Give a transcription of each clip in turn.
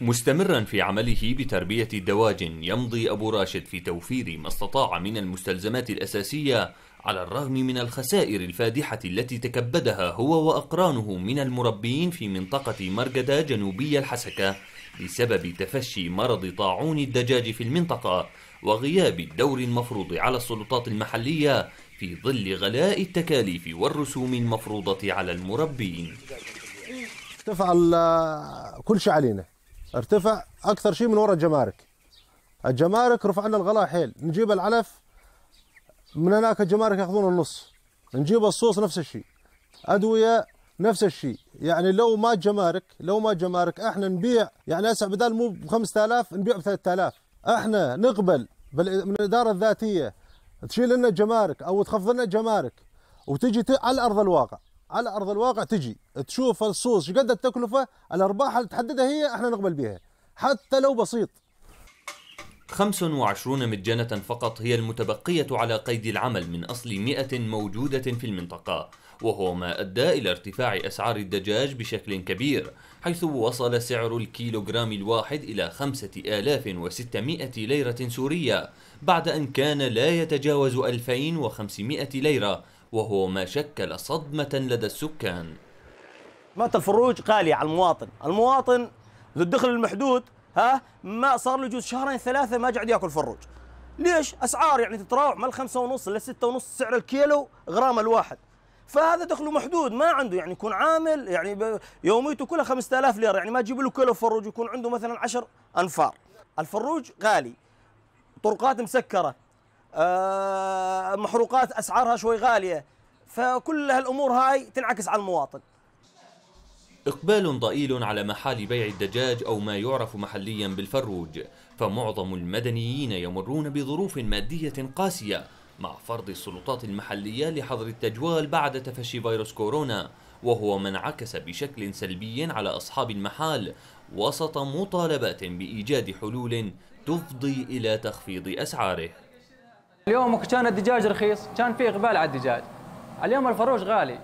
مستمرا في عمله بتربية الدواجن يمضي أبو راشد في توفير ما استطاع من المستلزمات الأساسية على الرغم من الخسائر الفادحة التي تكبدها هو وأقرانه من المربيين في منطقة مرقدة جنوبية الحسكة بسبب تفشي مرض طاعون الدجاج في المنطقة وغياب الدور المفروض على السلطات المحلية في ظل غلاء التكاليف والرسوم المفروضة على المربين تفعل كل شيء علينا ارتفع اكثر شيء من وراء الجمارك الجمارك رفعنا الغلاء حيل نجيب العلف من هناك الجمارك ياخذون النص نجيب الصوص نفس الشيء ادويه نفس الشيء يعني لو ما جمارك لو ما جمارك احنا نبيع يعني اسع بدال مو ب 5000 نبيع ب 3000 احنا نقبل من الاداره الذاتيه تشيل لنا الجمارك او تخفض لنا الجمارك وتجي على ارض الواقع على ارض الواقع تجي تشوف الصوص شقد التكلفه الارباح اللي تحددها هي احنا نقبل بها حتى لو بسيط 25 مجانة فقط هي المتبقية على قيد العمل من أصل 100 موجودة في المنطقة وهو ما أدى إلى ارتفاع أسعار الدجاج بشكل كبير حيث وصل سعر الكيلوغرام الواحد إلى 5600 ليرة سورية بعد أن كان لا يتجاوز 2500 ليرة وهو ما شكل صدمة لدى السكان قيمة الفروج غالية على المواطن المواطن ذو الدخل المحدود ها ما صار له جوز شهرين ثلاثة ما قاعد ياكل فروج ليش؟ اسعار يعني تتراوح من الخمسة ونص إلى ستة ونص سعر الكيلو غرام الواحد فهذا دخله محدود ما عنده يعني يكون عامل يعني يوميته كلها 5000 ليره يعني ما تجيب له كيلو فروج يكون عنده مثلا 10 انفار الفروج غالي طرقات مسكره آه، محروقات اسعارها شوي غاليه فكل هالامور هاي تنعكس على المواطن إقبال ضئيل على محال بيع الدجاج أو ما يعرف محليا بالفروج فمعظم المدنيين يمرون بظروف مادية قاسية مع فرض السلطات المحلية لحظر التجوال بعد تفشي فيروس كورونا وهو ما انعكس بشكل سلبي على أصحاب المحال وسط مطالبات بإيجاد حلول تفضي إلى تخفيض أسعاره اليوم كان الدجاج رخيص كان في اقبال على الدجاج اليوم الفروج غالي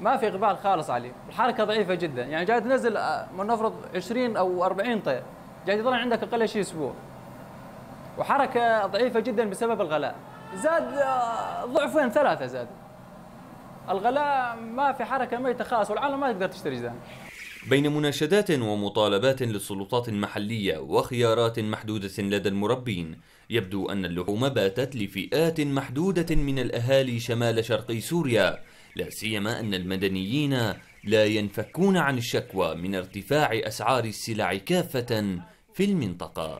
ما في اقبال خالص عليه الحركه ضعيفه جدا يعني جاي تنزل آه، نفرض 20 او 40 طير جاي تضل عندك اقل شيء اسبوع وحركه ضعيفه جدا بسبب الغلاء زاد آه، ضعفين ثلاثه زاد الغلاء ما في حركه ميته خالص والعالم ما تقدر تشتري جدام بين مناشدات ومطالبات للسلطات المحلية وخيارات محدودة لدى المربين يبدو أن اللحوم باتت لفئات محدودة من الأهالي شمال شرقي سوريا لا سيما أن المدنيين لا ينفكون عن الشكوى من ارتفاع أسعار السلع كافة في المنطقة